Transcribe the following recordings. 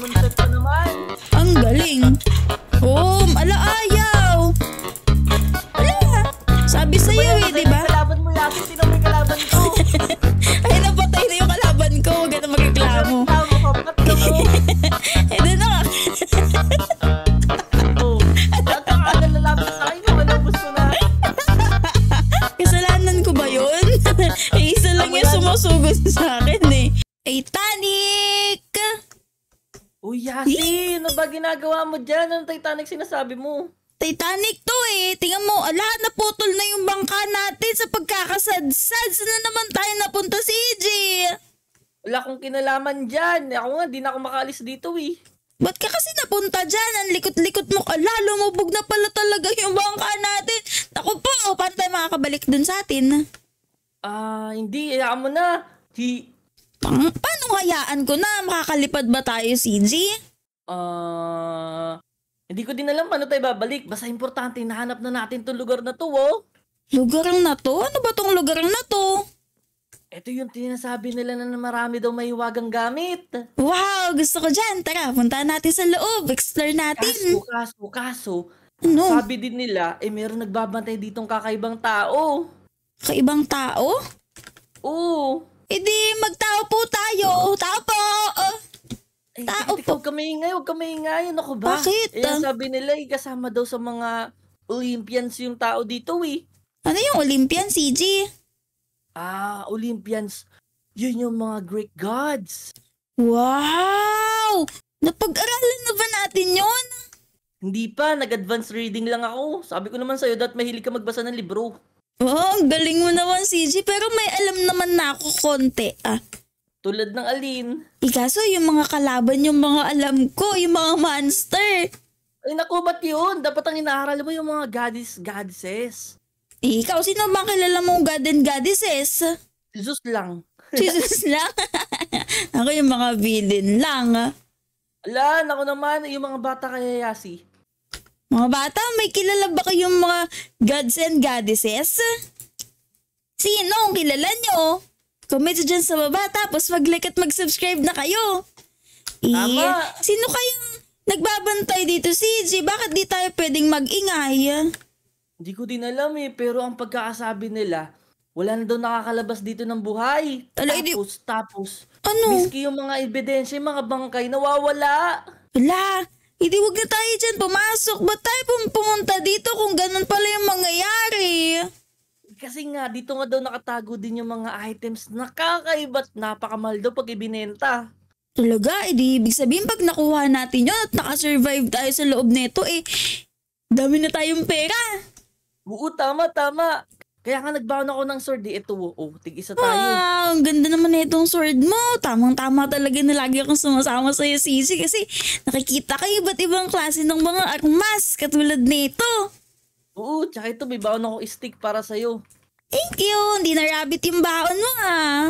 woman said Titanic sinasabi mo? Titanic to eh. Tingnan mo, ala, naputol na yung bangka natin sa pagkakasadsad. Saan na naman tayo napunta si EJ? Wala akong kinalaman dyan. Ako nga, di na ako makaalis dito eh. Ba't ka kasi napunta dyan? Ang likot-likot mo. Ala, lumubog na pala talaga yung bangka natin. Naku po, o, oh, paano tayo makakabalik dun sa atin? Ah, uh, hindi. Hayaan mo na. Di... Pa- paano kayaan ko na? Makakalipad ba tayo, CJ? Ah... Uh, hindi ko din alam paano tayo babalik. Basta importante, nahanap na natin tong lugar na to, oh. Lugar na to? Ano ba tong lugar na to? Ito yung tinasabi nila na marami daw may iwagang gamit. Wow! Gusto ko dyan. Tara, punta natin sa loob. Explore natin. Kaso, kaso, kaso. Ano? Sabi din nila, eh meron nagbabantay ditong kakaibang tao. Kakaibang tao? Oo. Eh di, magtao po tayo. Tao po! Oh. Ay, Tao po. Huwag ka maingay, huwag ka maingay. Ano ko ba? Bakit? Eh, sabi nila, eh, kasama daw sa mga Olympians yung tao dito eh. Ano yung Olympians, CG? Ah, Olympians. Yun yung mga Greek gods. Wow! Napag-aralan na ba natin yon? Hindi pa, nag-advance reading lang ako. Sabi ko naman sa'yo, dat mahilig ka magbasa ng libro. Oh, ang galing mo naman, CG. Pero may alam naman na ako konti, ah. Tulad ng alin. Ikaso yung mga kalaban, yung mga alam ko, yung mga monster. Ay naku, ba't yun? Dapat ang inaaral mo yung mga goddess, goddesses. Eh, ikaw, sino bang kilala mong god and goddesses? Jesus lang. Jesus lang? ako yung mga villain lang. Alan, ako naman, yung mga bata kayayasi. Mga bata, may kilala ba kayong mga gods and goddesses? Sino ang kilala nyo? Comment dyan sa baba, tapos mag-like at mag-subscribe na kayo. Tama. Eh, sino kayang nagbabantay dito, CJ? Bakit di tayo pwedeng mag-ingay? Hindi ko din alam eh, pero ang pagkakasabi nila, wala na daw nakakalabas dito ng buhay. Tala, tapos, di... tapos, ano? miski yung mga ebidensya, yung mga bangkay, nawawala. Wala. Hindi, wag na tayo dyan pumasok. Ba't tayo pumunta dito kung ganun pala yung mangyayari? Kasi nga, dito nga daw nakatago din yung mga items. Nakakaiba't napakamahal daw pag ibinenta. Talaga, edi eh, ibig sabihin pag nakuha natin yun at nakasurvive tayo sa loob nito eh, dami na tayong pera. Oo, tama, tama. Kaya nga nagbaon ako ng sword, di ito, oo, oh, tig isa tayo. Wow, ang ganda naman na itong sword mo. Tamang-tama talaga na lagi akong sumasama sa iyo, Sisi, kasi nakikita kayo iba't ibang klase ng mga armas katulad nito. Oo, tsaka ito may baon ako stick para sa iyo. Thank you! Hindi na rabbit yung baon mo ah.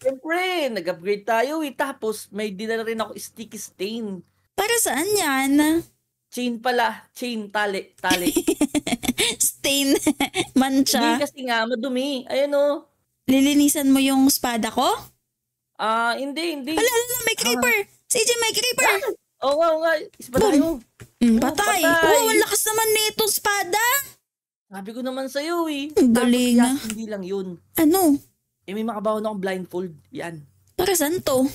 Siyempre, nag-upgrade tayo eh. Tapos may dinala rin ako sticky stain. Para saan yan? Chain pala. Chain, tali, tali. stain, mancha. Hindi kasi nga, madumi. Ayan o. Oh. Lilinisan mo yung spada ko? Ah, hindi, hindi. Wala, wala, may creeper. Ah. CJ, may creeper. Ah. Oo nga, oo nga. Ispatay mo. Mm, oh, patay. patay. Oo, ang lakas naman nito, spada. Sabi ko naman sa'yo eh. Ang galing ah. Hindi lang yun. Ano? Eh may makabaho na akong blindfold. Yan. Para saan to?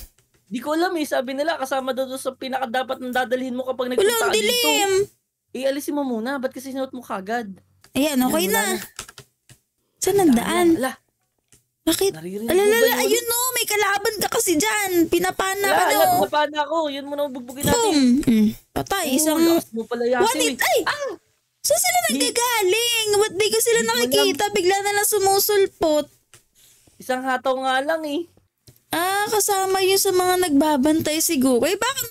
Di ko alam eh. Sabi nila kasama daw sa pinaka dapat nang dadalhin mo kapag nagpunta Wala, dito. dilim! Eh alisin mo muna. Ba't kasi sinuot mo kagad? Ayan, okay Yan, na. na. Saan ang daan? Ala. Bakit? Naririnig Alala, mo ayun no, may kalaban ka kasi dyan. Pinapana ka Ala, no. ako. Yun muna bugbugin natin. Boom! Mm. Patay, isang... Oh, mo pala, Yasi. What it? Eh. Ay! Ah! So sila nanggagaling? Ba't di ko sila nakikita? Bigla na lang sumusulpot. Isang hataw nga lang eh. Ah, kasama yun sa mga nagbabantay siguro. Eh, bakit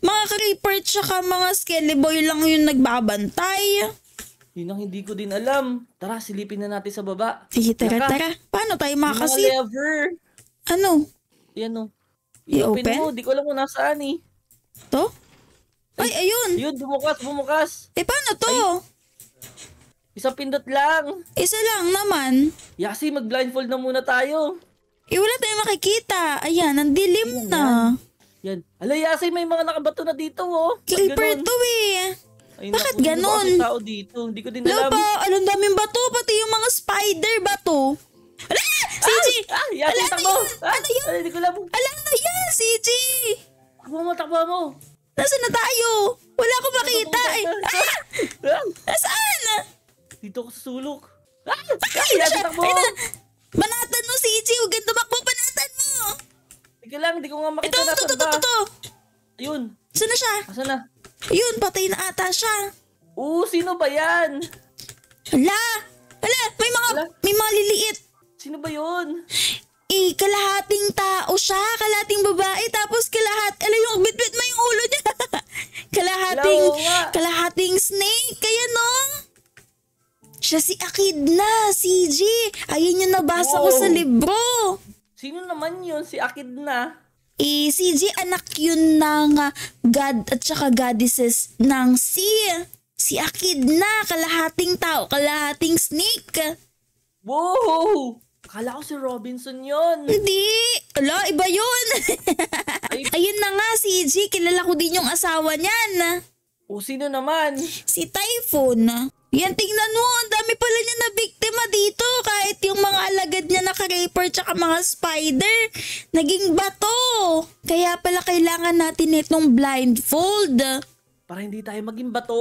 mga creeper tsaka mga skeleboy lang yung nagbabantay? Yun ang hindi ko din alam. Tara, silipin na natin sa baba. Sige, tara, Naka. tara. Paano tayo makasilip? Mga lever. Ano? Yan o. Oh. I-open? I-open mo. Oh. Di ko alam kung nasaan eh. To? Ay, ayun. Ayun, bumukas, bumukas. Eh, paano to? Ay, Isang pindot lang. Isa lang naman. Yasi, mag-blindfold na muna tayo. Eh, wala tayong makikita. Ayan, ang dilim Ayan. na. Yan. Ala, Yasi, may mga nakabato na dito, oh. Creeper to, eh. Ay, Bakit naku, ganun? Bakit tao dito? Hindi ko din alam. Lupa, alam daming bato, pati yung mga spider bato. Ala! CG! Ah, ah, Yasi, ala, takbo! Ano yun? Ala, ah, ano hindi ko alam. Ala, ano yun, CG? Takbo mo, takbo mo. Nasaan na tayo? Wala akong ano makita. Ay, eh. ah! ah! Nasaan? Dito ako sa sulok. Ah! Ay! Ay! Takbo! Banatan mo, CJ! Huwag kang tumakbo! Banatan mo! Sige lang, hindi ko nga makita ito, na ito, ito, ito, Ayun. Saan na siya? Asan na? Ayun, patay na ata siya. Oo, sino ba yan? Ala! Ala! May mga, may mga liliit. Sino ba yun? Eh, kalahating tao siya. Kalahating babae. Tapos kalahat, ala ano yung bitbit mo yung ulo niya. kalahating, kalahating snake. Kaya no? Oh. Siya si Akid na, CJ. Ayun yung nabasa wow. ko sa libro. Sino naman yun? Si Akid na? Eh, CJ, anak yun ng ah, God at saka goddesses ng si. Si Akid na, kalahating tao, kalahating snake. Wow! Akala ko si Robinson yun. Hindi! Ala, iba yun! Ayun na nga, si CJ, kilala ko din yung asawa niyan. O, sino naman? Si Typhoon. Yan, tingnan mo, ang dami pala niya na biktima dito. Kahit yung mga alagad niya na ka-raper tsaka mga spider, naging bato. Kaya pala kailangan natin itong blindfold. Para hindi tayo maging bato?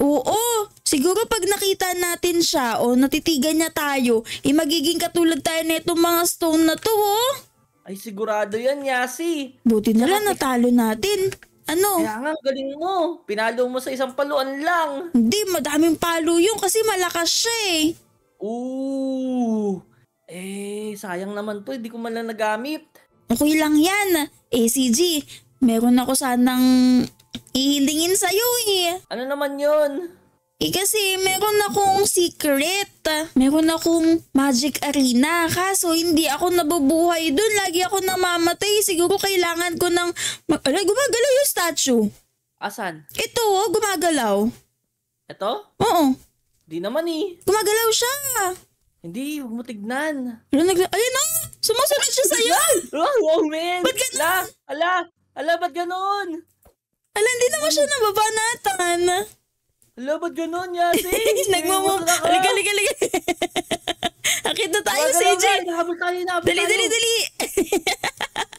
Oo, siguro pag nakita natin siya o natitigan niya tayo, eh magiging katulad tayo na itong mga stone na to, oh. Ay, sigurado yan, Yasi. Buti na lang natalo natin. Ano? Kaya nga, galing mo. Pinalo mo sa isang paluan lang. Hindi, madaming palo yun kasi malakas siya eh. Ooh. Eh, sayang naman to. Hindi ko man lang nagamit. Okay lang yan. ACG, eh, meron ako sanang ihilingin sa'yo eh. Ano naman yun? Eh kasi meron akong secret. Meron akong magic arena. Kaso hindi ako nabubuhay doon. Lagi ako namamatay. Siguro kailangan ko ng... Mag- gumagalaw yung statue. Asan? Ito, oh, gumagalaw. Ito? Oo. Hindi naman eh. Gumagalaw siya. Hindi, huwag mo tignan. Ayun, nagla- Ayun na! Oh, Sumusunod siya sa'yo! Wrong, wrong man! Ba't ganun? Ala, ala, ala, ba't ganun? Ala, hindi naman siya nababanatan. Hello, ba't ganun, Yasi? Nagmamove. Halika, halika, halika. Akit na tayo, CJ. Habol tayo, habol Dali, dali, dali.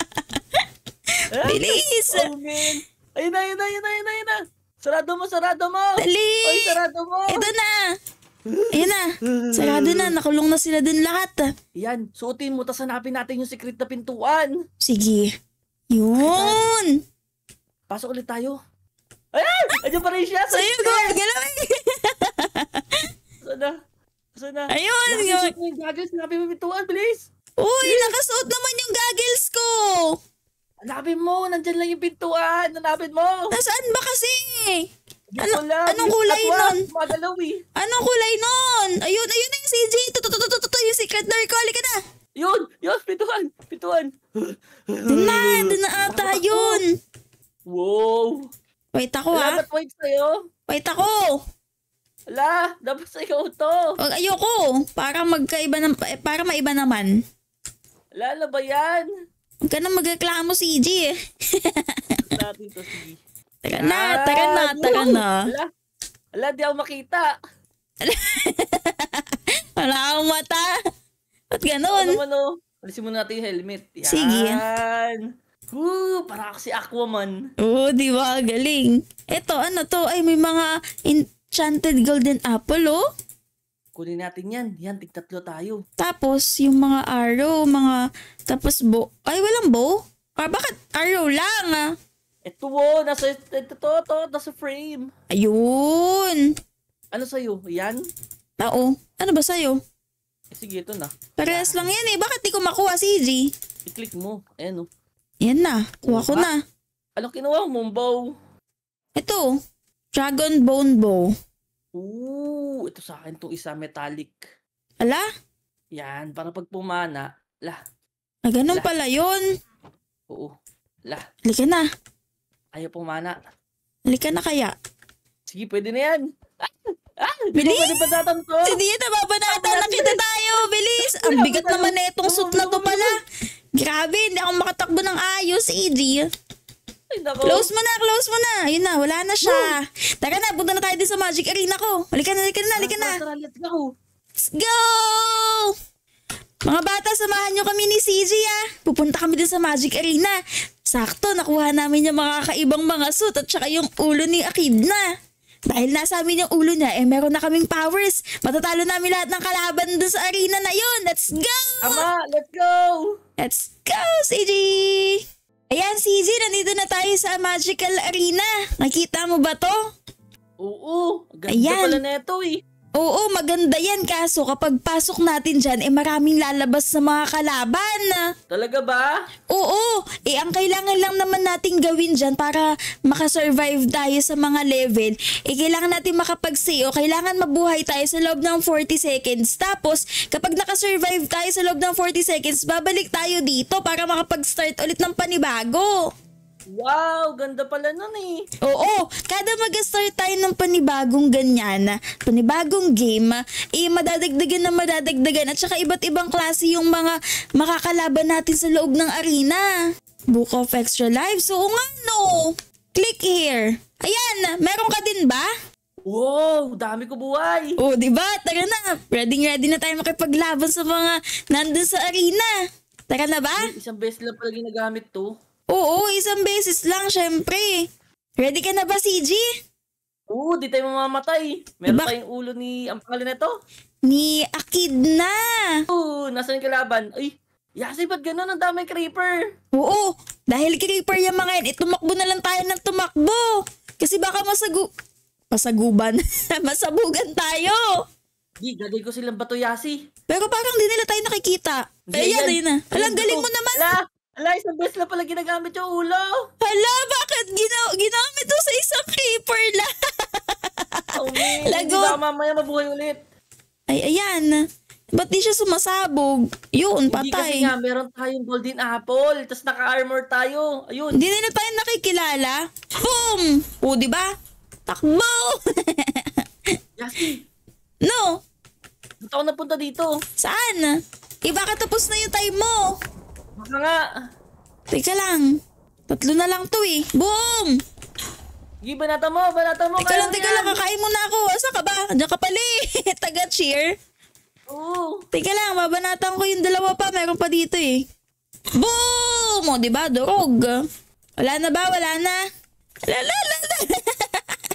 Bilis. Oh, man. Ayun na, ayun na, ayun na, ayun na, Sarado mo, sarado mo. Dali. Oy, sarado mo. Ito na. Ayun na. Sarado na. Nakulong na sila dun lahat. Yan. Suotin mo, tapos hanapin natin yung secret na pintuan. Sige. Yun. Pasok ulit tayo. Ayan! Ayan pa rin siya! Sa so, go! gawin, galawin! Sana? na? Ayun! Nakasuot yung goggles, hanapin mo bituan, bilis! Uy, bilis. nakasuot naman yung goggles ko! Hanapin mo, nandyan lang yung pintuan, hanapin mo! Nasaan ba kasi? Ano, anong kulay nun? Magalaw eh. Anong kulay nun? Ayun, ayun na yung CG. Tutututututu yung secret na ko. Halika na. Yun, yun, Pintuan! Pintuan! Dun na, dun na ata yun. Wow. Wait ako Ala, ah. Dapat wait sa'yo. Wait ako. Ala, dapat sa'yo to. Wag, ayoko. Para magkaiba ng, eh, para maiba naman. Ala, ala ba yan? Huwag ka na magreklamo si EJ eh. natin to si Tara na, tara na, tara na. Ala, di ako makita. Wala akong mata. Ba't ganun? Ano naman o? Oh. Alisin muna natin yung helmet. Yan. Sige. Woo, para si Aquaman. Oo, di ba? Galing. Eto, ano to? Ay, may mga enchanted golden apple, oh. Kunin natin yan. Yan, tigtatlo tayo. Tapos, yung mga arrow, mga... Tapos, bow. Ay, walang bow? Ah, bakit arrow lang, ah? Ito, oh. Nasa, ito, to, to, nasa frame. Ayun. Ano sa'yo? Yan? Ah, Oo. Oh. Ano ba sa'yo? Eh, sige, ito na. Parehas lang yan, eh. Bakit di ko makuha, CG? I-click mo. Ayan, oh. Yan na. Kuha ko na. Ano kinuha mo, bow? Ito. Dragon Bone Bow. Ooh, ito sa akin to isa metallic. Ala? Yan, para pag pumana, la. Ah, ganun la. pala yun. Oo, la. Halika na. Ayaw pumana. Halika na kaya. Sige, pwede na yan. Ah, bilis! Hindi ko pa to. Hindi niya nababanatan. Nakita tayo. Bilis! Ang bigat naman na itong suit na to pala. Grabe, hindi ako makatakbo ng ayos, AJ. Close mo na, close mo na. Yun na, wala na siya. Taka na, punta na tayo din sa Magic Arena ko. Halika na, halika na, halika na. Let's go. Mga bata, samahan nyo kami ni CJ ah. Pupunta kami din sa Magic Arena. Sakto, nakuha namin yung mga kaibang mga suit at saka yung ulo ni Akid na. Dahil nasa amin yung ulo niya, eh meron na kaming powers. Matatalo namin lahat ng kalaban doon sa arena na yun. Let's go! Ama, let's go! Let's go, CG! Ayan, CG, nandito na tayo sa Magical Arena. Nakita mo ba to? Oo, ganda Ayan. pala neto eh. Oo, maganda yan kaso kapag pasok natin dyan, eh maraming lalabas sa mga kalaban. Talaga ba? Oo, eh ang kailangan lang naman natin gawin dyan para makasurvive tayo sa mga level, eh kailangan natin makapag-say o kailangan mabuhay tayo sa loob ng 40 seconds. Tapos, kapag nakasurvive tayo sa loob ng 40 seconds, babalik tayo dito para makapag-start ulit ng panibago. Wow, ganda pala nun eh. Oo, kada mag-start tayo ng panibagong ganyan, panibagong game, eh madadagdagan na madadagdagan at saka iba't ibang klase yung mga makakalaban natin sa loob ng arena. Book of Extra Lives, oo nga no. Click here. Ayan, meron ka din ba? Wow, dami ko buhay. Oo, di ba? Tara na. Ready ready na tayo makipaglaban sa mga nandun sa arena. Tara na ba? Isang beses lang pala ginagamit to. Oo, isang beses lang, syempre. Ready ka na ba, CG? Oo, di tayo mamamatay. Meron diba? tayong ulo ni, ang pangalan na to? Ni Akid na. Oo, nasan yung kalaban? Ay, Yasi, ba't ganun? Ang daming creeper. Oo, dahil creeper yung mga yan, itumakbo eh, na lang tayo ng tumakbo. Kasi baka masagu... Masaguban. Masabugan tayo. Di, gagay ko silang bato, Yasi. Pero parang di nila tayo nakikita. Hindi, Ayan, ayun na. Alang galing mo naman. Ala, Ala, isang beses na pala ginagamit yung ulo. Hala, bakit gina- ginamit to sa isang creeper lang? oh, man. Lago. Hindi ba mamaya mabuhay ulit? Ay, ayan. Ba't di siya sumasabog? Yun, patay. Hindi kasi nga, meron tayong golden apple, tapos naka-armor tayo. Ayun. Hindi pa tayo nakikilala. Boom! O, di ba? Takbo! Yasi. No. Ba't ako napunta dito? Saan? Iba ka tapos na yung time mo na nga. Teka lang. Tatlo na lang to eh. Boom! Sige, banata mo, banata mo. Teka lang, teka lang, kakain muna ako. Asa ka ba? Andiyan ka pala eh. Taga cheer. Oo. Teka lang, babanatan ko yung dalawa pa. Meron pa dito eh. Boom! O, diba? Durog. Wala na ba? Wala na? Ala, ala, ala.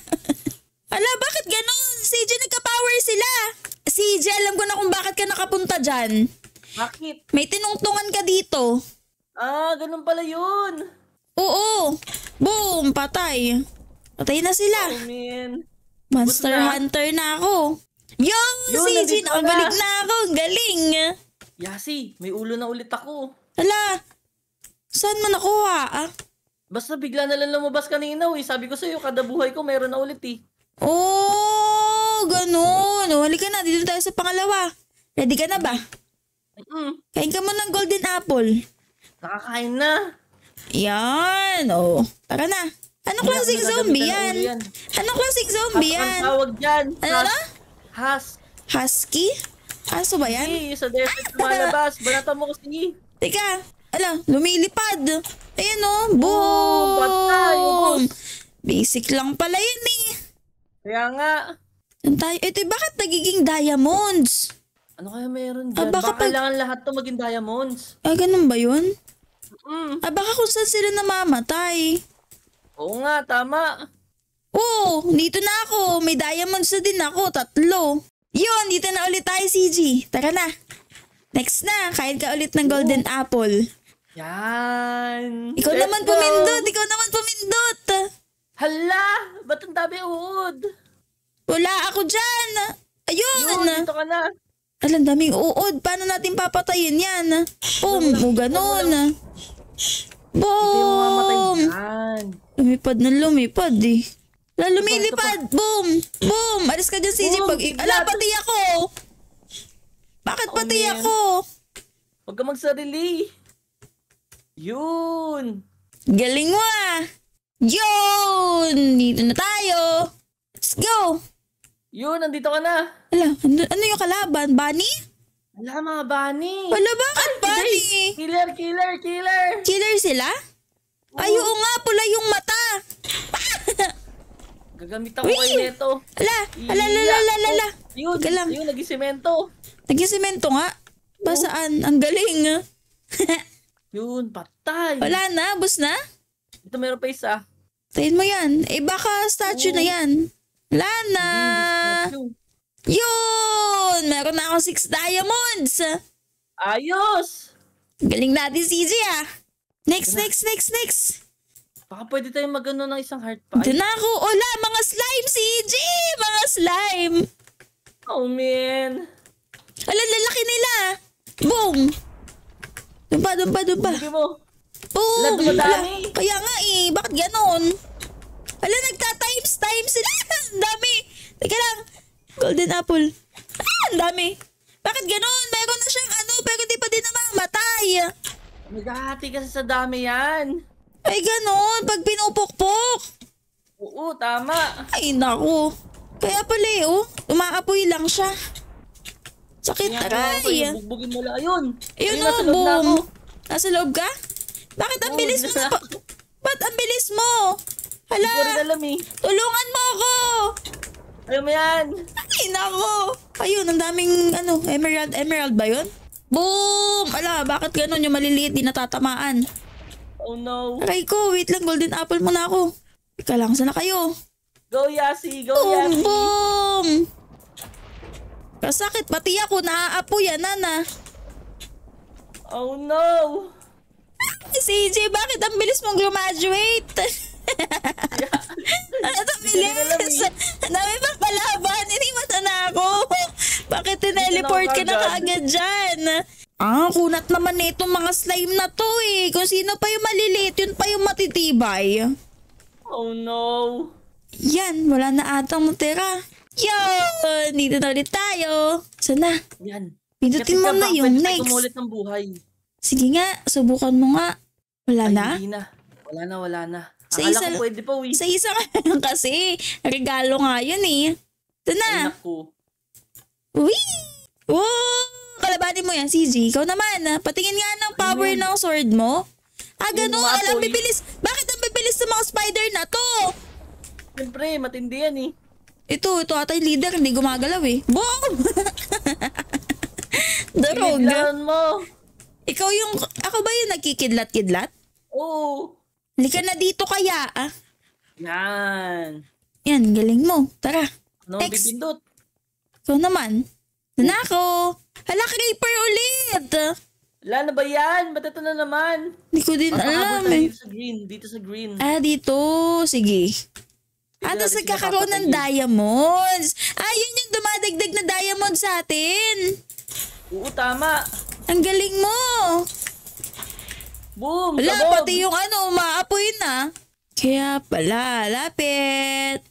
ala, bakit ganun? CJ, nagka-power sila. CJ, alam ko na kung bakit ka nakapunta dyan. Bakit? May tinungtungan ka dito. Ah, ganun pala yun. Oo. Boom, patay. Patay na sila. Oh, man. Monster na? Hunter na ako. Yung si Jin, oh, balik na ako. Galing. Yasi, may ulo na ulit ako. Hala, saan man nakuha? Ah? Basta bigla na lang lumabas kanina. Eh. Sabi ko sa'yo, kada buhay ko meron na ulit eh. Oh, ganun. Wali ka na, dito tayo sa pangalawa. Ready ka na ba? Mm. Kain ka mo ng golden apple. Nakakain na. Yan, oh. Tara na. Ano klaseng zombie yan? Ano klaseng zombie yan? Ang tawag dyan. Ano na? Has. Husky? Aso ba yan? Hey, sa desert ah! malabas. Banata mo kasi. Teka, ala, lumilipad. Ayan o, oh. oh, boom! Oh, patay, Basic lang pala yun eh. Kaya nga. Tayo, ito, bakit nagiging diamonds? Ano kaya meron ah, dyan? Ah, baka, baka pag- kailangan lahat to maging diamonds. Ah, ganun ba yun? Mm. Ah, baka kung saan sila namamatay. Oo nga, tama. Oo, dito na ako. May diamonds na din ako, tatlo. Yun, dito na ulit tayo, CG. Tara na. Next na, kain ka ulit ng golden Oo. apple. Yan. Ikaw Let's naman go. pumindot, ikaw naman pumindot. Hala, ba't ang dami uod? Wala ako dyan. Ayun. Yun, dito ka na. Alam, daming uod. Paano natin papatayin yan? Boom! O ganun. Boom! Lumipad na lumipad eh. La, lumilipad! Boom! Boom! Alis ka dyan, CJ. Pag, ala, pati ako! Bakit pati ako? Huwag ka magsarili. Yun! Galing mo ah! Yun! Dito na tayo! Let's go! Yun, nandito ka na. Ala, ano, ano yung kalaban? Bunny? Ala, mga bunny. Wala ba? Ang bunny? Killer, killer, killer. Killer sila? Oh. Ay, oo nga, pula yung mata. Gagamit ako kayo nito. Ala, ala, ala, ala, ala, ala. Oh, yun, Galang. yun, nagisimento. Nagisimento nga? Basaan? oh. Ang galing. Ah. yun, patay. Wala na, bus na? Ito meron pa isa. Tayin mo yan. Eh baka statue oh. na yan. Lana! Yun! Meron na akong 6 diamonds! Ayos! Galing natin, CJ ah! Next, Dina. next, next, next! Baka pwede tayong magano ng isang heart pa. Diyan ako! Ola! Mga slime, si EJ! Mga slime! Oh, man! Ala, lalaki nila! Boom! Dumba, dumba, dumba! Sige mo! Boom! Ala, kaya nga eh! Bakit ganon? Ala, nagta-times, times sila! Ang dami! Teka lang, golden apple. Ah, ang dami. Bakit ganun? Meron na siyang ano, pero di pa din naman matay. Nagahati kasi sa dami yan. Ay, ganun. Pag pinupukpok. Oo, tama. Ay, naku. Kaya pala eh, oh. Umaapoy lang siya. Sakit na kaya. Bugbugin mo lang yun. Ayun o, no, oh, boom. Na nasa loob ka? Bakit ang bilis mo na... Ba't ang bilis mo? Hala, alam, eh. tulungan mo ako! Alam mo yan! Ay, nako! Ayun, ang daming, ano, emerald, emerald ba yun? Boom! Ala, bakit ganun yung maliliit, di natatamaan? Oh no. Aray ko, wait lang, golden apple muna ako. Ika lang, sana kayo? Go Yasi, go boom, Yasi! Boom! Kasakit, pati ako, naaapo yan, nana. Oh no! CJ, bakit ang bilis mong graduate? Ano to, bilis? Ang dami pang palaban. Inimata na ako. Bakit tineleport ka na kaagad dyan? Ah, kunat naman na itong mga slime na to eh. Kung sino pa yung maliliit, yun pa yung matitibay. Oh no. Yan, wala na atang matira. Yun, dito na ulit tayo. Sana? Yan. Pindutin mo na yung next. Kumulit ng buhay. Sige nga, subukan mo nga. Wala Ay, na? Hindi na. Wala na, wala na. Sa Akala isang, ko pwede pa uwi. Sa isang kasi, regalo nga yun eh. Ito na. Ay, naku. Uwi! Wow! Kalabati mo yan, CG. Ikaw naman, ha? Ah. patingin nga ng power Ayun. ng sword mo. Ah, ganun. Umapoy. Alam, eh. bibilis. Bakit ang bibilis ng mga spider na to? Siyempre, matindi yan eh. Ito, ito ata yung leader. Hindi gumagalaw eh. Boom! Darog. Kinidlaan mo. Ikaw yung, ako ba yung nagkikidlat-kidlat? Oo. Lika na dito kaya, ah. Yan. Yan, galing mo. Tara. Ano ang Text. pipindot? So naman. Na ako. Hala, creeper ulit. Wala na ba yan? Ba't ito na naman? Hindi ko din Makahabol alam tayo dito eh. sa green. Dito sa green. Ah, dito. Sige. Ah, tapos natin ng mapapatay. diamonds. Ah, yun yung dumadagdag na diamonds sa atin. Oo, tama. Ang galing mo. Boom! Wala, pati yung ano, umaapoy na. Kaya pala, lapit.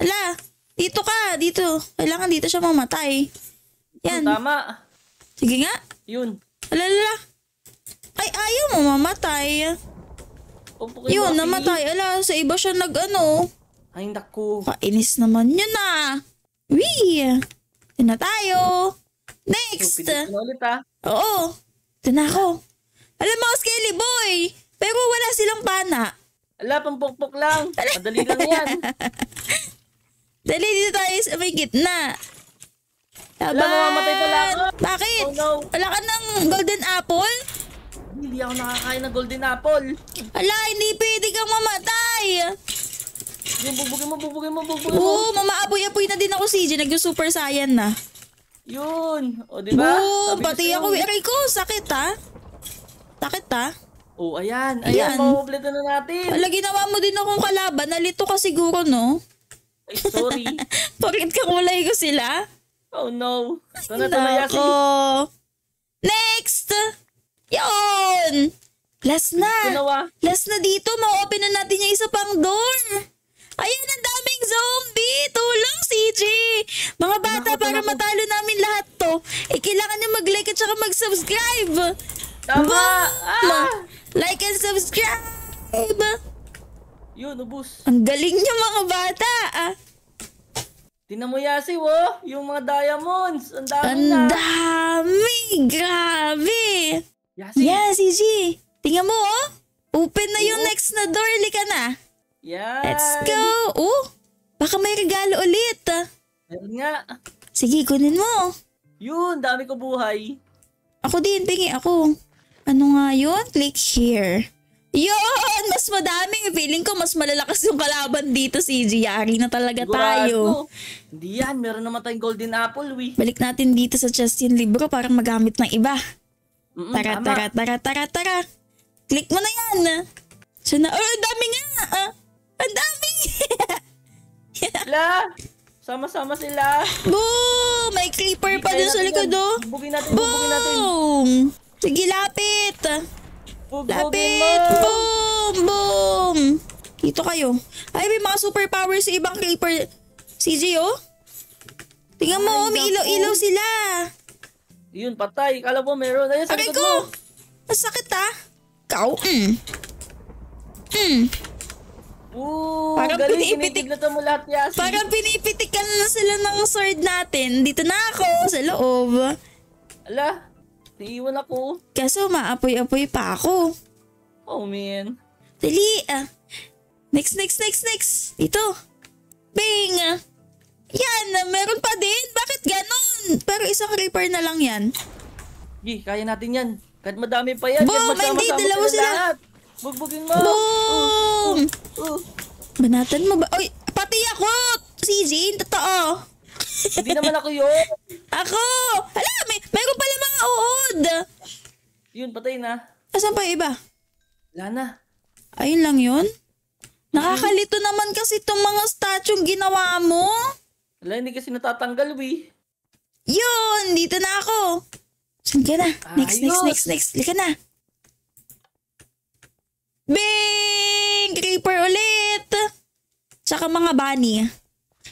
Ala, dito ka, dito. Kailangan dito siya mamatay. Yan. Tama. Sige nga. Yun. Ala, ala. Ay, ayaw mo mamatay. Opo, Yun, Maki. namatay. Ala, sa iba siya nag-ano. Ay, naku. Kainis naman yun na. Ah. Wee! Ito na tayo. Next! Stupid ulit, ha? Ah. Oo. Ito na ako. Alam mo, Skelly Boy, pero wala silang pana. Ala, pampukpok lang. Madali lang yan. Dali dito tayo sa may gitna. Laban! Ala, mamatay pala ako. Bakit? Oh, no. Wala ka ng golden apple? Hindi ako nakakain ng golden apple. Ala, hindi pwede kang mamatay. Yung bubugin mo, bubugin mo, bubugin mo. Oo, mamaapoy-apoy na din ako, CJ. Nag-super saiyan na. Yun. O, di ba? Oo, pati ako. Aray ko, sakit ha. Bakit pa? Ah. Oh, ayan. Ayan, ayan. mamubleta na natin. Wala, ginawa mo din akong kalaban. Nalito ka siguro, no? Ay, sorry. Bakit kakulay ko sila? Oh, no. Ito na Nako. Next! Yun! Last na. Ginawa. Last na dito. Ma-open na natin yung isa pang door. Ayan, ang daming zombie! Tulong, CJ! Mga bata, para matalo namin lahat to, eh, kailangan nyo mag-like at saka mag-subscribe! Tama! Ah! Like and subscribe! Yun, ubus. Ang galing niya mga bata, ah. Tinan mo Yasi, wo. Oh. Yung mga diamonds. Ang dami Ang na. Ang dami! Grabe! Yasi. Yasi, G. Tingnan mo, oh. Open na Oo. yung oh. next na door. Lika na. Yan. Let's go. Oh, baka may regalo ulit. Ah. Meron nga. Sige, kunin mo. Yun, dami ko buhay. Ako din, pingi ako. Ano nga yun? Click here. Yun! Mas madaming. Feeling ko mas malalakas yung kalaban dito, CG. Yari na talaga Sigurado. tayo. Hindi yan. Meron naman tayong golden apple, we. Balik natin dito sa chest Justin Libro para magamit ng iba. Mm-mm, tara, tama. tara, tara, tara, tara. Click mo na yan. Siya na. Oh, ang dami nga. Ah, ang dami. La! Sama-sama sila. Boom! May creeper pa doon sa likod, oh. Bugin natin, bugin natin. Boom! Sige, lapit! Bubugin lapit! Mo. Boom! Boom! Dito kayo. Ay, may mga superpowers sa ibang creeper. CJ, oh. Tingnan mo, oh, may ilaw-ilaw sila. Yun, patay. Kala mo meron. Ayun, sa Aray ko! Masakit, ah. Kau, mm. Mm. Ooh, parang galing, pinipitik na mo lahat yasi. Parang pinipitikan na sila ng sword natin. Dito na ako, sa loob. Ala, Naiiwan ako. Kaso maapoy-apoy pa ako. Oh man. Dali ah. Next, next, next, next. Dito. Bing! Yan, meron pa din. Bakit ganon? Pero isang reaper na lang yan. Gee, kaya natin yan. Kahit madami pa yan. Boom! Hindi, dalawa sila. Lahat. Bugbugin mo. Boom! Uh, uh. Banatan mo ba? Oy, pati ako! Si Jane, totoo. Hindi naman ako yun. Ako! Hala, may, mayroon pala mga uod. Yun, patay na. Asan pa iba? Wala na. Ayun lang yun? Nakakalito naman kasi itong mga statue ginawa mo. Wala, hindi kasi natatanggal, we. Yun! Dito na ako. Saan ka na? Next, Ayos. next, next, next. Lika na. Bing! Creeper ulit! Tsaka mga bunny.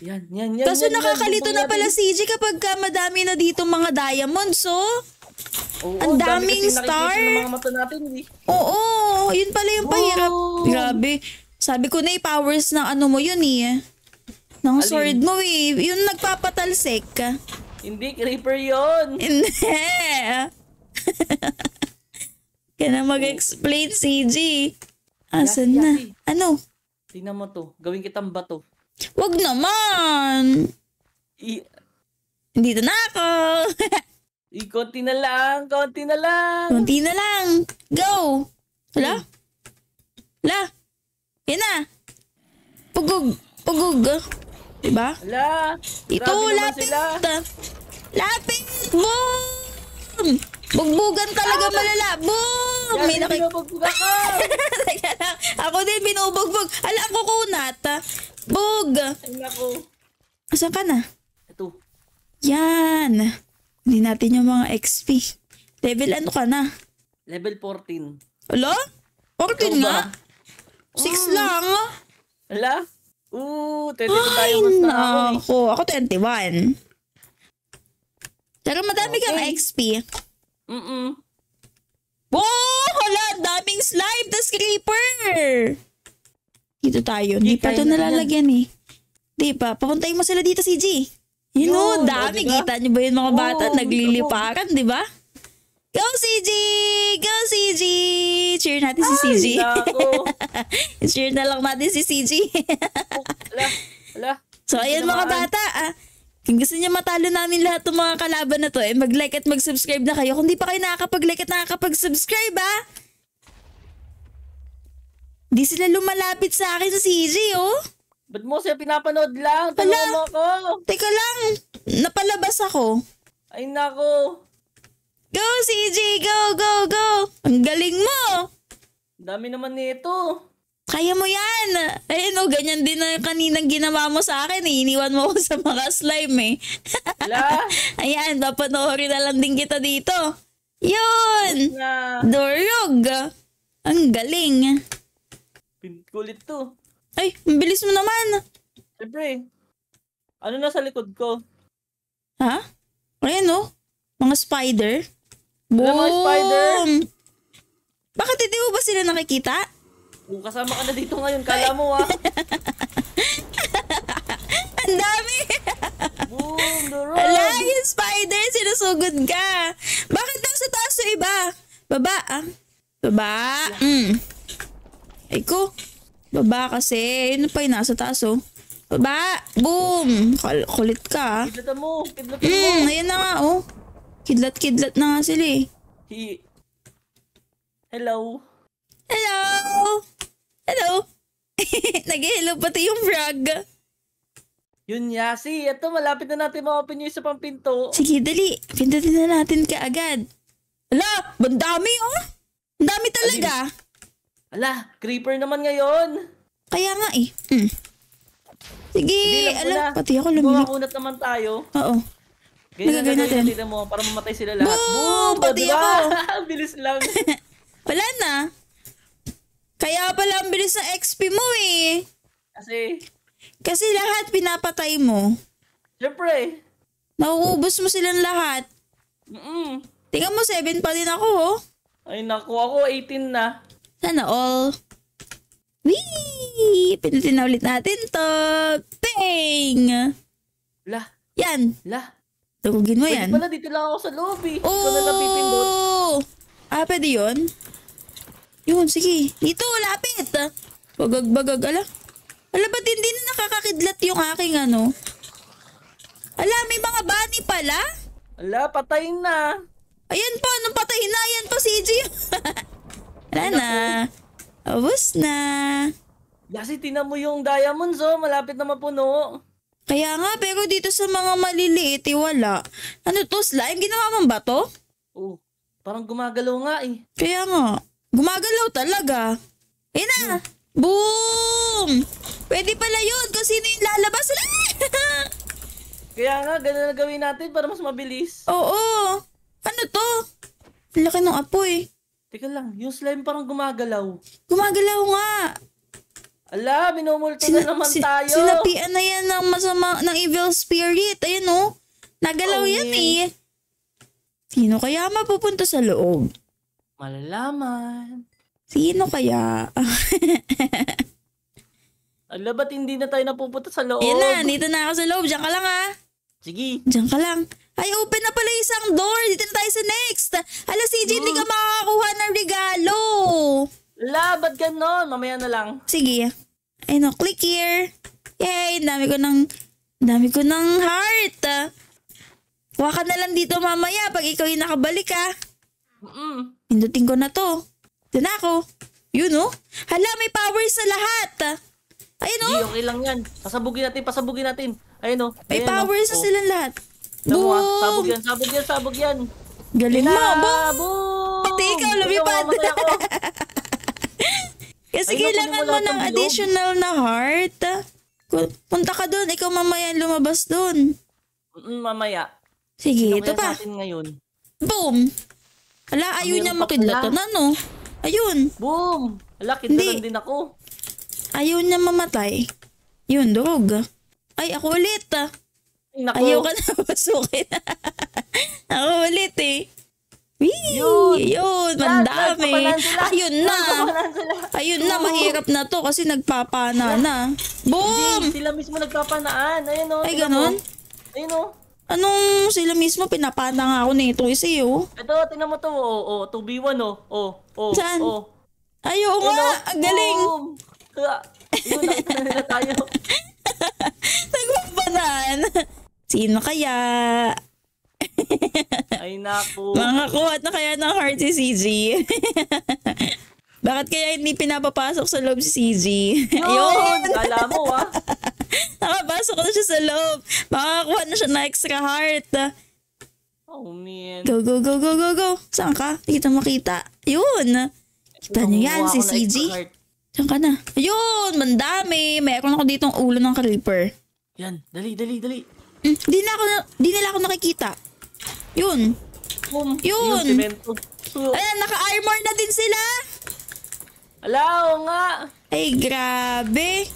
Yan, yan, yan. Kaso nakakalito yan, na pala CJ kapag ka madami na dito mga diamonds, oh. Oo, Ang daming dami star. Na mga mata natin, eh. Oo, yun pala yung pahirap. Oh. Grabe. Sabi ko na powers ng ano mo yun eh. Ng Alin? sword mo eh. Yun nagpapatalsik ka. Hindi, creeper yun. Hindi. Kaya na mag-explain, CG. Asan na? Ano? Tingnan mo to. Gawin kitang bato. Wag naman! Hindi na ako! I- konti na lang, konti na lang! Konti na lang! Go! Hala? Hala? Yan na! Pugug! Pugug! Ah. Diba? Hala! Ito, lapit! Lapit! Boom! Bugbugan talaga ah, malala! Boom! Yan, May nakik- ako! ako din, binubugbog! Alam kukunat! Ah. Bug! Ay, naku. Asan ka na? Ito. Yan. Hindi natin yung mga XP. Level ano ka na? Level 14. Ala? 14 nga? 6 mm. lang? Ala? Oo, 22 tayo mas na ako. Eh. Ako 21. Pero madami okay. kang XP. Mm-mm. Wow! Hala, daming slime! Tapos creeper! Dito tayo. Di pa to nalalagyan eh. Di ba? Papuntayin mo sila dito, CG. You know, dami. Diba? Kita niyo ba yung mga bata oh, nagliliparan, di ba? Go, CG! Go, CG! Cheer natin si CG. Cheer na lang natin si CG. Wala. Wala. So, ayan mga bata. Ah, kung gusto niya matalo namin lahat ng mga kalaban na to, eh, mag-like at mag-subscribe na kayo. Kung di pa kayo nakakapag-like at nakakapag-subscribe, ah! Di sila lumalapit sa akin sa CJ, oh. Ba't mo siya pinapanood lang? Tanungan mo ako. Teka lang. Napalabas ako. Ay, nako. Go, CJ! Go, go, go! Ang galing mo! Dami naman nito. Kaya mo yan! Ayun o, oh, ganyan din na kaninang ginawa mo sa akin eh. Iniwan mo ako sa mga slime eh. Ala? Ayan, papanoorin na lang din kita dito. Yun! Dorog! Ang galing! Kulit to. Ay, mabilis mo naman. Siyempre. Ano na sa likod ko? Ha? Ayan oh. Mga spider. Boom! Ano mga spider? Bakit hindi mo ba sila nakikita? Kung kasama ka na dito ngayon, kala mo ah. Ang dami! Boom! The rock! Ala, yung spider, sinusugod ka. Bakit daw sa taas yung iba? Baba ah. Baba. Mm. Ay ko. Baba kasi. Yun pa yung nasa taas oh. Baba! Boom! Kal kulit ka ah. Kidlatan mo! Kidlatan mo! Mm, ayan na nga oh. Kidlat-kidlat na nga sila eh. Hello. Hello! Hello! Nag-hello pati yung frog. Yun Yasi, ito malapit na natin ma-open yung isa pang pinto. Sige, dali. Pindutin na natin kaagad. Ala, bandami oh. Ang dami talaga. Alin? Ala, creeper naman ngayon. Kaya nga eh. Mm. Sige, alam, pati ako lumilik. Bumakunat naman tayo. Oo. Ganyan Nagagawin natin. Ganyan mo, para mamatay sila lahat. Boom! Boom! Oh, pati diba? ako! bilis lang. Wala na. Kaya pala ang bilis ng XP mo eh. Kasi? Kasi lahat pinapatay mo. Siyempre. Nauubos mo silang lahat. Mm-mm. Tingnan mo, 7 pa din ako oh. Ay naku, ako 18 na. Sana all. Wee! Pinutin na ulit natin to. Bang! La. Yan. La. Tugin mo yan. Pwede pala dito lang ako sa lobby. Oh! na pipindot. Ah, pwede yun? Yun, sige. Dito, lapit. Bagag-bagag. Ala. Ala, ba't hindi na nakakakidlat yung aking ano? Ala, may mga bunny pala? Ala, patayin na. Ayan pa, nung patayin na, ayan pa si Wala na. Ubus na. Yasi, tinan mo yung diamonds oh. Malapit na mapuno. Kaya nga, pero dito sa mga maliliit, eh, wala. Ano to, slime? Ginawa mo ba to? Oo. Oh, parang gumagalaw nga eh. Kaya nga. Gumagalaw talaga. Eh na! Hmm. Boom! Pwede pala yun kung sino yung lalabas. Kaya nga, ganun na gawin natin para mas mabilis. Oo. Ano to? Laki ng apoy. Teka lang, yung slime parang gumagalaw. Gumagalaw nga! Ala, minumulto Sina- na naman si- tayo. Sinapian na yan ng masama, ng evil spirit. Ayun o. Oh. Nagalaw oh, yan eh. Sino kaya mapupunta sa loob? Malalaman. Sino kaya? Ala, ba't hindi na tayo napupunta sa loob? Yan na, dito na ako sa loob. Diyan ka lang ha. Ah. Sige. Diyan ka lang. Ay, open na pala isang door. Dito na tayo sa next. Hala, CJ, mm. hindi hmm. ka makakakuha ng regalo. La, ba't ganon? Mamaya na lang. Sige. Ay, no. Click here. Yay, dami ko ng... Dami ko ng heart. Kuha ka na lang dito mamaya pag ikaw yung nakabalik, ha? Ah. Mm-mm. Pindutin ko na to. Doon ako. Yun, oh. Hala, may power sa lahat. Ayun, no? Hindi, okay lang yan. Pasabugin natin, pasabugin natin. Ayun, no? May power sa oh. silang lahat. Damo Sabog yan, sabog yan, sabog yan. Galing mo, bo. Pati ikaw lumipad. Kasi Ay, kailangan mo ng additional na heart. Punta ka doon. Ikaw mamaya lumabas doon. Mamaya. Sige, ito pa. ngayon. Boom! Ala, ayun niya makidlatan. Ano? Ayun. Boom! Ala, kidlatan din ako. Ayun niya mamatay. Yun, dog. Ay, ako ulit ah. Naku. Ayaw ka na masukin. Ako ulit eh. Wee, yun, yun mandami. Ayun na. Ayun na, mahirap na to kasi nagpapana na. Boom! sila mismo nagpapanaan. Ayun o. Oh, Ay, ganun? Ayun o. Oh. Anong sila mismo pinapana nga ako nito isi eh, o. Ito, tingnan mo to. O, oh, 2v1 o. Oh, oh o. Saan? Ayun Ayaw nga, ang galing. Yun, na tayo. Nagpapanaan. Sino kaya? Ay naku. Makakuha na kaya ng heart si CG. Bakit kaya hindi pinapapasok sa loob si CG? Yun! Alam mo ah. Nakapasok na siya sa loob. Makakakuha na siya ng extra heart. Oh man. Go, go, go, go, go, go. Saan ka? Hindi makita. Yun. Kita niyo yan si CG. Saan ka na? Ayun! Mandami! Meron ako dito ditong ulo ng creeper. Yan. Dali, dali, dali. Mm, na ako, di nila ako nakikita. Yun. Um, yun. Yung so, Ayan, naka-armor na din sila. Ala, nga. Ay, grabe.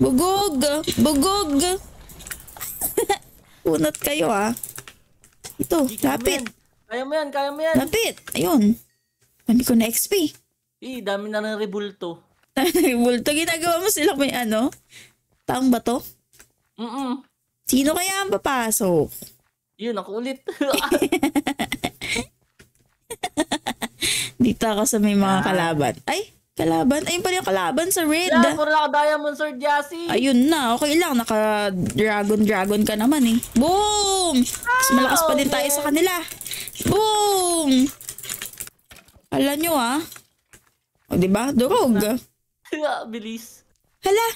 Bugog. Bugog. Unat kayo ah. Ito, Hindi lapit. Kaya mo yan, kaya mo yan. Lapit. Ayun. Dami ko na XP. Eh, dami na ng rebulto. Dami na rebulto. Ginagawa mo sila may ano? Taong ba to? Mm-mm. Sino kaya ang papasok? Yun, ako ulit. Dito ako sa may mga ah. kalaban. Ay, kalaban. Ayun pala yung kalaban sa red. Yeah, puro naka diamond Sir Jassy. Ayun na, okay lang. Naka dragon dragon ka naman eh. Boom! Mas malakas pa din tayo sa ah, kanila. Boom! Alam nyo ah. O diba? Durog. Ah, bilis. Hala,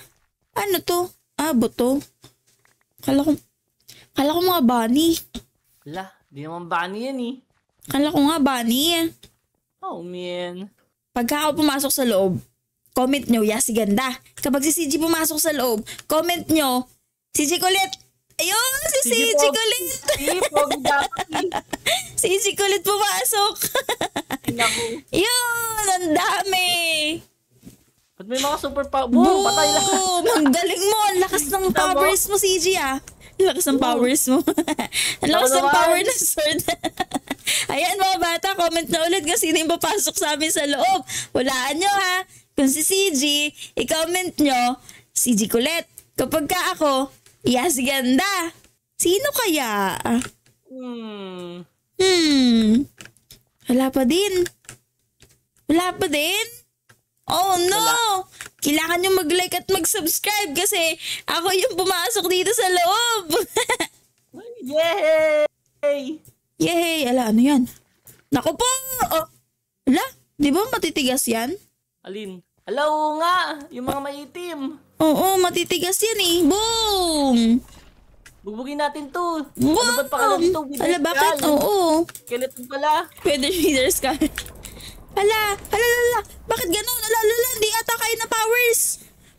ano to? Ah, buto. Kala ko, kala ko mga bunny. Ala, di naman bunny yan eh. Kala ko nga bunny. Oh man. Pagka ako pumasok sa loob, comment nyo, yes, si ganda. Kapag si CG pumasok sa loob, comment nyo, si CG kulit! Ayun, si CG, CG kulit! CG kulit pumasok! Yun, ang dami! At may mga super power. Boom! Boom! Patay lahat. Ang galing mo! Ang lakas ng powers mo, CG ah. Ang lakas ng powers mo. Ang lakas ng power ng sword. Ayan mga bata, comment na ulit kasi sino yung papasok sa amin sa loob. Walaan nyo ha. Kung si CG, i-comment nyo, CG Colette. Kapag ka ako, yes ganda. Sino kaya? Hmm. Hmm. Wala pa din. Wala pa din? Oh no! Kailangan nyo mag-like at mag-subscribe kasi ako yung pumasok dito sa loob! Yay! Yay! Ala, ano yan? Naku po! Oh, ala, di ba matitigas yan? Alin? Hello nga! Yung mga maitim! Oo, matitigas yan eh! Boom! Bubugin natin to. Wow! Ano ba't pakalang to? Ala, bakit? Oo. Skeleton pala. Feather feeders ka. Ala, ala, ala, Bakit ganun? Ala, ala, ala. Hindi ata kayo na powers.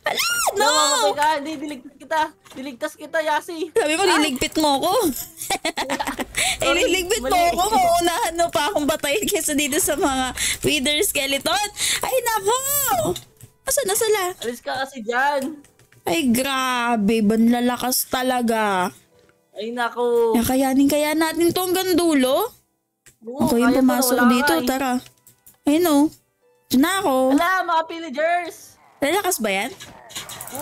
Ala, no! No, mamatay ka. Hindi, diligtas kita. Diligtas kita, Yasi. Sabi ah! mo, niligpit eh, mo ko. niligpit mo ko. Maunahan mo pa akong batayin kesa dito sa mga wither skeleton. Ay, nako! Asa na sila? Alis ka kasi dyan. Ay, grabe. Banlalakas talaga. Ay, nako. Nakayanin kaya natin tong gandulo? dulo. Oo, ako yung pumasok dito. Eh. Tara. Ayun o. Oh. Diyan na ako. Ala, mga pillagers! Lalakas ano ba yan?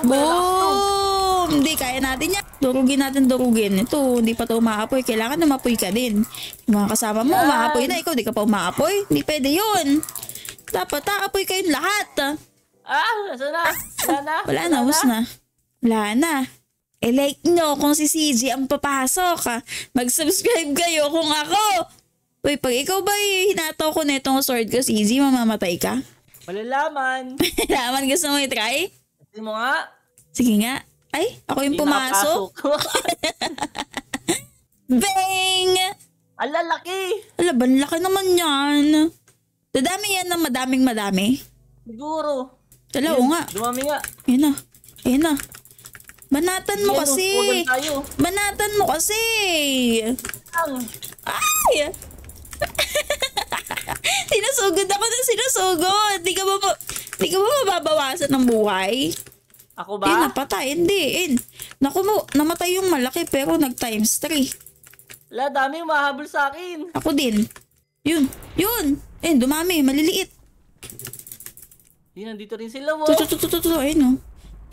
Boom! Hindi, kaya natin yan. Durugin natin, durugin. Ito, hindi pa ito umaapoy. Kailangan umapoy ka din. Mga kasama mo, umaapoy na. Ikaw, di ka pa umaapoy. Hindi pwede yun. Dapat taapoy kayong lahat. Ah. ah, nasa na? Ah, wala na? Wala na. Wala na. E like nyo kung si CG ang papasok. Ah. Mag-subscribe kayo kung ako Uy, pag ikaw ba eh, hinataw ko netong sword ko, easy, mamamatay ka? Malalaman. Malalaman, gusto mo i-try? mo nga. Sige nga. Ay, ako yung Hindi pumasok. Bang! Ala, laki! Ala, ban laki naman yan. Dadami yan ng madaming madami. Siguro. Ala, oo nga. Dumami nga. Yan na. Yan na. Banatan mo Yan, kasi. Banatan mo kasi. Ang. Ay! sinasugod ako na sinasugod. Di ka ba, ba di ka ba mababawasan ng buhay? Ako ba? Eh, napatay. Hindi. Eh, naku mo, namatay yung malaki pero nag times 3. La, dami mahabol sa akin. Ako din. Yun. Yun. Eh, dumami. Maliliit. Yun, nandito rin sila mo. Tutu, tutu, tutu, tutu. Ayun, no. Oh.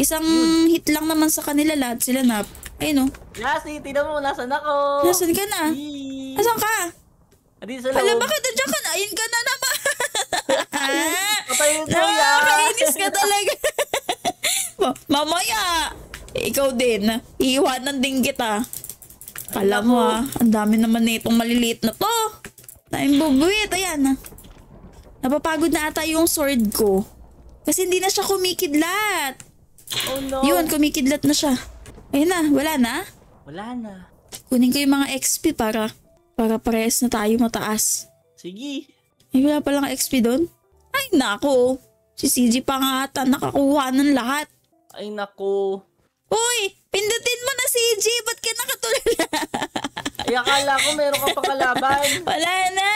Isang Yun. hit lang naman sa kanila lahat sila nap. Ayun, no. Oh. Lassie, tignan mo, nasan ako? Nasan ka na? Yee. Asan ka? Adi sa Hala, bakit nandiyan ka na? Ayun ka na naman. Patay yung kuya. Nakakainis ka talaga. Mamaya, ikaw din. Iiwanan din kita. Kala mo ah, ang dami naman na itong maliliit na to. Tayong bubuwit, ayan. Ah. Napapagod na ata yung sword ko. Kasi hindi na siya kumikidlat. Oh no. Yun, kumikidlat na siya. Ayun na, wala na? Wala na. Kunin ko yung mga XP para para parehas na tayo mataas. Sige. Ay, wala palang XP doon? Ay, nako. Si CG pa nga ata nakakuha ng lahat. Ay, nako. Uy! Pindutin mo na CG! Ba't ka nakatulala? Ay, akala ko meron ka pang Wala na!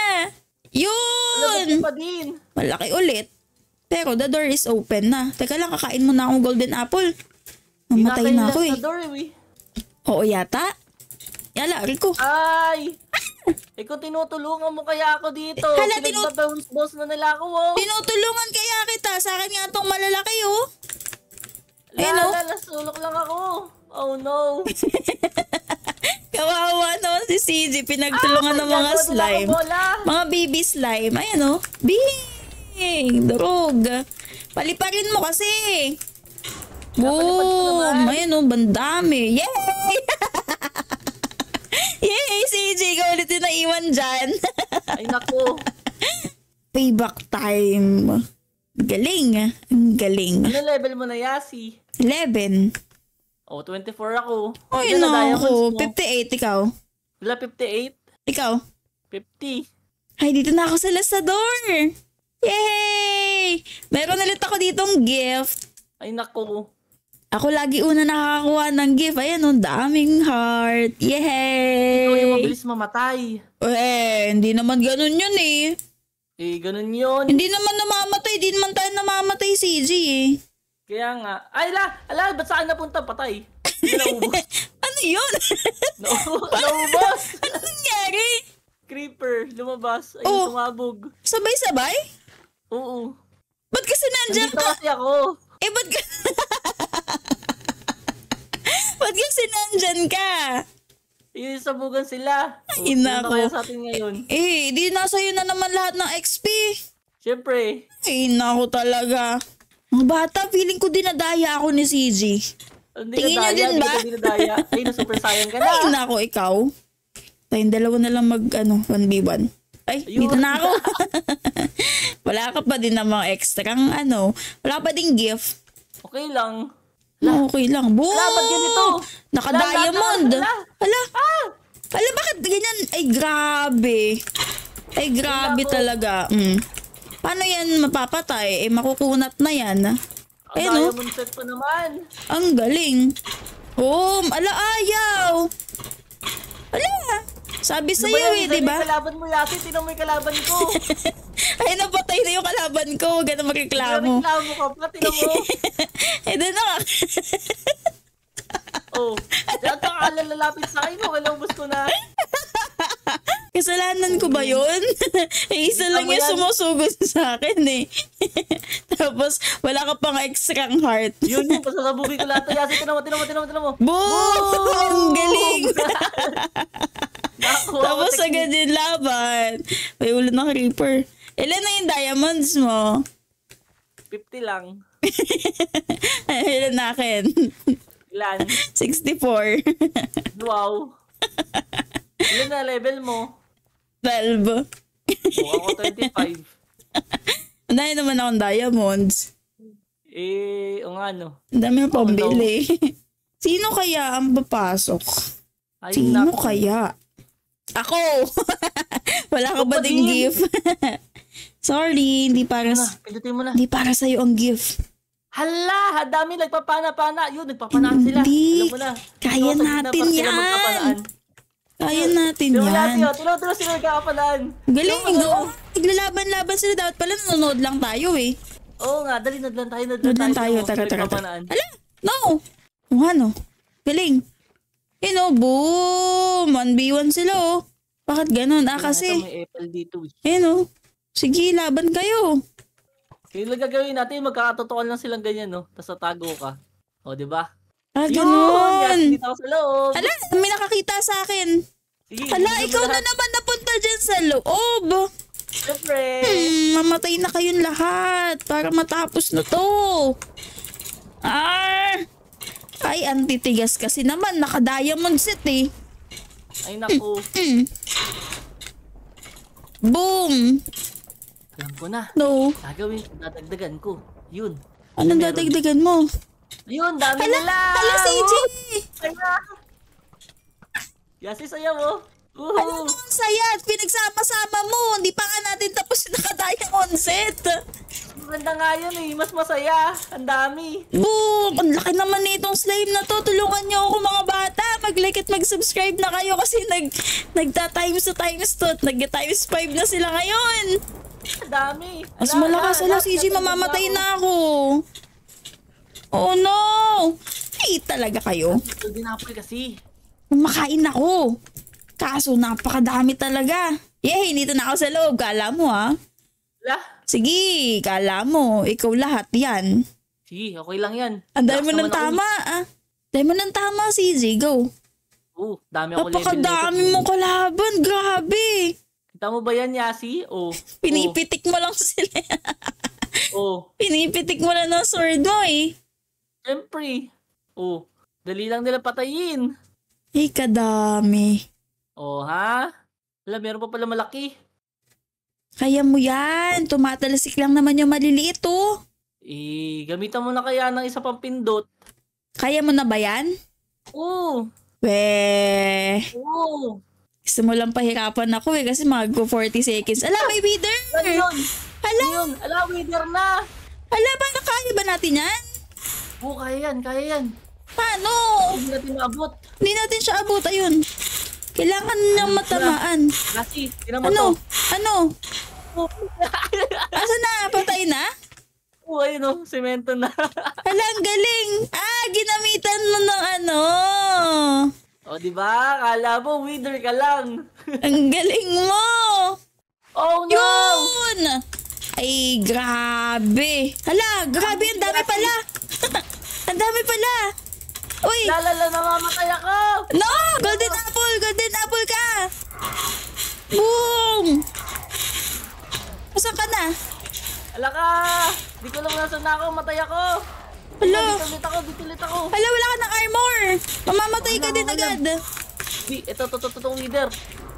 Yun! Ano pa din? Malaki ulit. Pero the door is open na. Teka lang, kakain mo na akong golden apple. Mamatay na ako eh. Door, eh. Oo yata. Alam ko. Ay! Ikaw ah! eh, tinutulungan mo kaya ako dito. Hala, tinut- boss na nila ako, oh. Tinutulungan kaya kita. Sa akin nga tong malalaki, oh. Lala, Ayun, oh. lang ako. Oh, no. Kawawa naman si CJ. Pinagtulungan ah, ng mga slime. Mga baby slime. Ayan, oh. Bing! Durog. Paliparin mo kasi. Boom! Ayan, oh. Bandami. Yay! si AJ e ka ulit yung naiwan dyan. Ay, naku. Payback time. Galing. galing. Ano level mo na, Yasi? 11. Oh, 24 ako. Oh, yun na ako. 58, ikaw? Wala, 58. Ikaw? 50. Ay, dito na ako sa Lazador. Yay! Meron ulit ako ditong gift. Ay, naku. Ako lagi una nakakakuha ng gift. Ayan, ang oh, daming heart. Yay! Ikaw yung mabilis mamatay. Eh, hindi naman ganun yun eh. Eh, ganun yun. Hindi naman namamatay. Hindi naman tayo namamatay, CG eh. Kaya nga. Ay, la! Ala, ba't saan napunta? Patay. ano yun? naubos. naubos. ano nangyari? Creeper, lumabas. Ayun, oh. tumabog. Sabay-sabay? Oo. Ba't kasi nandiyan ka? Nandito kasi ako. Eh, ba't ka... Ba't kasi nandyan ka? Yung sabugan sila. Ay, nako. Ano sa atin ngayon? Eh, eh, di nasa yun na naman lahat ng XP. Siyempre. Ay, nako talaga. Mga bata, feeling ko dinadaya ako ni CG. Hindi Tingin niyo din ba? Hindi dinadaya. Ay, na super saiyan ka na. Ay, nako, ikaw. Tayong dalawa na lang mag, ano, 1v1. Ay, Ayun. dito na ako. wala ka pa din ng mga extra ano. Wala pa din gift. Okay lang. La. Oh, okay lang. Bo! Dapat ganito. Naka-diamond. Hala. Hala. Ah! Hala, bakit ganyan? Ay, grabe. Ay, grabe Ay, talaga. Mm. Paano yan mapapatay? Eh, makukunat na yan. Ay, no? Oh. Diamond set pa naman. Ang galing. Boom! Oh, ala, ayaw. Ala. Sabi sa iyo eh, di ba? Kalaban mo yati, eh, tinan mo yung kalaban ko. Ay, napatay na yung kalaban ko. Huwag ka magreklamo. Reklamo ko pa, tinan mo. eh, doon na oh, at ang lalapit sa akin, okay lang, gusto na. kasalanan ko ba yun? eh, isa lang yung sumusugod sa akin eh. Tapos, wala ka pang extra heart. yun yung pasalabugi ko lahat. Yasi, tinawa, tinawa, tinawa, tinawa. Boom! Ang galing! Naku, Tapos agad yung laban. May ulo ng Reaper. Ilan na yung diamonds mo? 50 lang. Ilan na akin? Ilan? 64. wow. Ilan na level mo? 12. Mukha ko 25. Dahil naman akong diamonds. Eh, o nga no. Ang dami na ano? pambili. Sino kaya ang papasok? Ay, Sino naku. kaya? Ako! Wala ka ba Kapatid. gift? Sorry, hindi para sa... Pindutin mo na. Hindi para sa'yo ang gift. Hala, dami nagpapana-pana. Yun, nagpapana sila. Hindi. na. Kaya natin yan. Kaya natin Tiro yan. Tiro, tiro, sila sila nagkakapalaan. Galing, go. Naglalaban-laban sila. Dapat pala nanonood lang tayo eh. Oo nga, dali, nod lang tayo, nod lang, lang tayo. Tara, tara, tara. Ala, no! Kung ano, galing. You know, boom! 1v1 sila oh. Bakit ganun? Ah, kasi. May apple Sige, laban kayo. Kaya lang gagawin natin, magkakatotoan lang silang ganyan, no? Tapos natago ka. O, di ba? Ah, ganun. Yun, dito ako sa loob. Hala, may nakakita sa akin. Sige, Hala, ikaw na naman napunta dyan sa loob. Siyempre. Hmm, mamatay na kayong lahat para matapos na to. Arr! Ay, ang titigas kasi naman. Naka-diamond set eh. Ay, naku. Mm. Boom! Alam ko na. No. Gagawin, dadagdagan ko. Yun. Anong dadagdagan mo? Yun, dami hala, nila! Hala, CJ! Hala! Yasi, saya mo! Woohoo! Ano naman saya? Pinagsama-sama mo! Hindi pa nga natin tapos yung nakadayang onset! Maganda nga yun eh! Mas masaya! Ang dami! Boom! Ang laki naman nitong slime na to! Tulungan niyo ako mga bata! Mag-like at mag-subscribe na kayo kasi nag nagta-times to times to at nag-times 5 na sila ngayon! Ang dami! Mas malakas! Ala, CJ, mamamatay na ako! Oh no! Ay, talaga kayo. Ito ginapoy eh, kasi. Kumakain ako. Kaso napakadami talaga. Yay, nito na ako sa loob. Kala mo ha? La? Sige, kala mo. Ikaw lahat yan. Sige, okay lang yan. Anday mo ng tama. Ah. Anday mo ng tama, CZ. Go. Oo, oh, dami ako Napakadami level mo kalaban. Grabe. Kita mo ba yan, Yasi? Oh, Pinipitik oh. mo lang sila. oh. Pinipitik mo lang ng sword mo eh. Siyempre. Oh, dali lang nila patayin. Ay, kadami. Oh, ha? Wala, meron pa pala malaki. Kaya mo yan. Tumatalisik lang naman yung maliliit, oh. Eh, gamitan mo na kaya ng isa pang pindot. Kaya mo na ba yan? Oo. Oh. Weh. Oo. Oh. Gusto mo lang pahirapan ako eh kasi magko 40 seconds. Ala, may wither! Ano yun? Ala! Ano Ala, wither na! Ala, ba kaya ba natin yan? Oo, oh, kaya yan, kaya yan. Paano? Hindi natin maabot. Hindi natin siya abot, ayun. Kailangan niyang matamaan. Kasi, tinama ano? to. Ano? Asa na? Patay na? Oo, oh, ayun o. Semento na. Hala, ang galing. Ah, ginamitan mo ng ano. O, oh, di ba? Kala mo, wither ka lang. ang galing mo. Oh, no. Yun! Ay, grabe. Hala, grabe. Ang dami pala. Ang dami pala. Uy! Lalala, namamatay ako! No! Golden apple! Golden apple ka! Boom! Asan ka na? Ala ka! Di ko lang nasan na ako, matay ako! Hello! Bitulit ako, bitulit ako! Hello, wala ka ng armor! Mamamatay ka din agad! Uy, ito, ito, ito, ito, leader!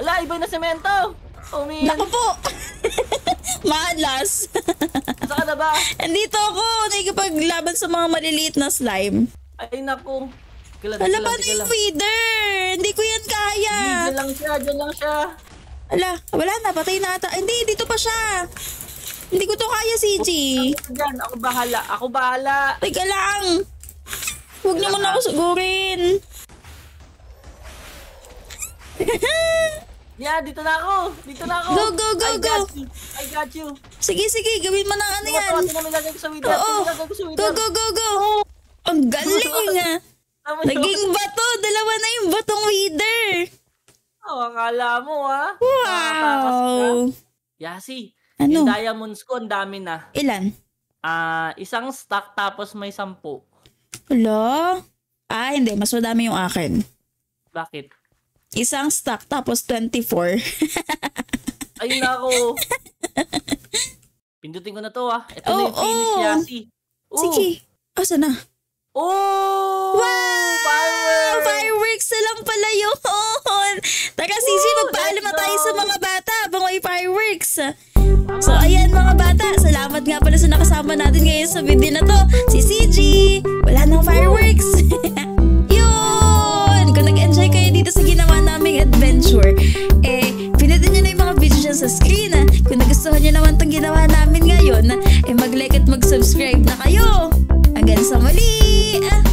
Ala, iba na semento! Oh, man. Naku po! Malas. Saan na ba? Andito ako. Nakikipaglaban sa mga maliliit na slime. Ay, naku. Kalad, Ala, paano yung feeder? Hindi ko yan kaya. Diyan lang siya, diyan lang siya. Ala, wala na, patay na ata. hindi, dito pa siya. Hindi ko to kaya, CG. Diyan, ako bahala. Ako bahala. Teka lang. Huwag naman ako sugurin. Yeah, dito na ako. Dito na ako. Go, go, go, I go. I got you. Sige, sige. Gawin mo ng ano yan. Ito, Oh, namin lagay sa window. Go, go, go, go. Oh. Ang galing ah. Naging bato. Dalawa na yung batong leader. Oh, akala mo ah. Wow. Yasi. Ano? Yung diamonds ko, ang dami na. Ilan? Ah, uh, isang stack tapos may sampu. Hello? Ah, hindi. Mas madami yung akin. Bakit? Isang stock tapos 24. Ayun na ako. Pindutin ko na to ah. Ito oh, na yung finish oh. yasi. Oh. Sige. Asa na? Oh! Wow! Fireworks! Fireworks na lang pala yun! Taka, Sisi, magpaalam na tayo sa mga bata habang may fireworks. So, ayan mga bata, salamat nga pala sa nakasama natin ngayon sa video na to. Si CG, wala nang fireworks. yun! Kung nag dito sa ginawa naming adventure. Eh, pinitin nyo na yung mga video dyan sa screen. Ha? Ah. Kung nagustuhan nyo naman itong ginawa namin ngayon, ah, eh mag-like at mag-subscribe na kayo. Hanggang sa muli! Ah!